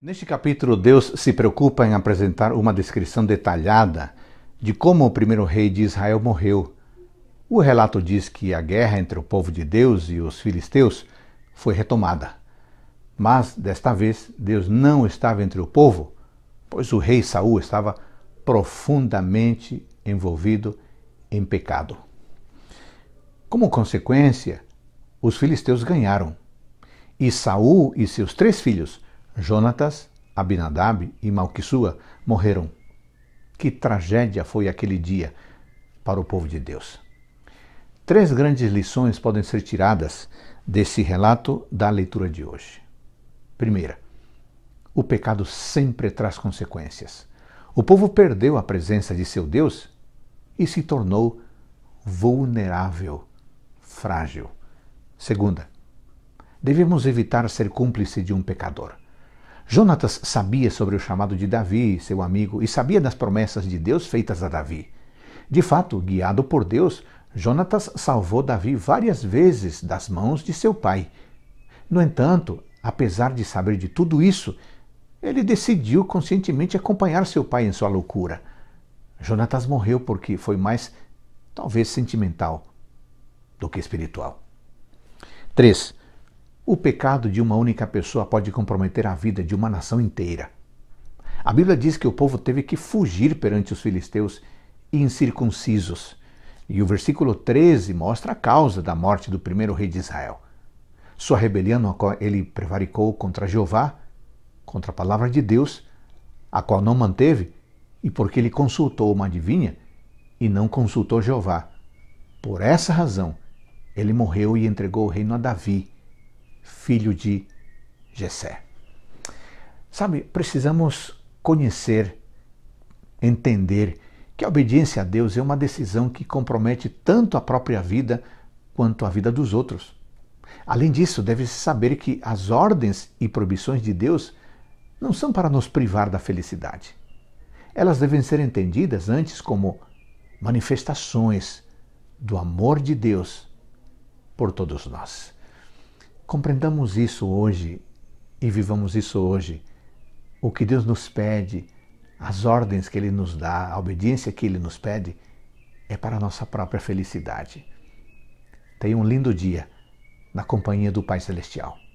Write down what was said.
Neste capítulo, Deus se preocupa em apresentar uma descrição detalhada de como o primeiro rei de Israel morreu. O relato diz que a guerra entre o povo de Deus e os filisteus foi retomada. Mas desta vez Deus não estava entre o povo, pois o rei Saul estava profundamente envolvido em pecado. Como consequência, os filisteus ganharam, e Saul e seus três filhos Jonatas, Abinadab e Malquissua morreram. Que tragédia foi aquele dia para o povo de Deus. Três grandes lições podem ser tiradas desse relato da leitura de hoje. Primeira, o pecado sempre traz consequências. O povo perdeu a presença de seu Deus e se tornou vulnerável, frágil. Segunda, devemos evitar ser cúmplice de um pecador. Jonatas sabia sobre o chamado de Davi, seu amigo, e sabia das promessas de Deus feitas a Davi. De fato, guiado por Deus, Jonatas salvou Davi várias vezes das mãos de seu pai. No entanto, apesar de saber de tudo isso, ele decidiu conscientemente acompanhar seu pai em sua loucura. Jonatas morreu porque foi mais, talvez, sentimental do que espiritual. 3. O pecado de uma única pessoa pode comprometer a vida de uma nação inteira. A Bíblia diz que o povo teve que fugir perante os filisteus incircuncisos. E o versículo 13 mostra a causa da morte do primeiro rei de Israel. Sua rebelião, qual ele prevaricou contra Jeová, contra a palavra de Deus, a qual não manteve, e porque ele consultou uma adivinha e não consultou Jeová. Por essa razão, ele morreu e entregou o reino a Davi, filho de Jessé. Sabe, precisamos conhecer, entender que a obediência a Deus é uma decisão que compromete tanto a própria vida quanto a vida dos outros. Além disso, deve-se saber que as ordens e proibições de Deus não são para nos privar da felicidade. Elas devem ser entendidas antes como manifestações do amor de Deus por todos nós. Compreendamos isso hoje e vivamos isso hoje. O que Deus nos pede, as ordens que Ele nos dá, a obediência que Ele nos pede, é para a nossa própria felicidade. Tenha um lindo dia na companhia do Pai Celestial.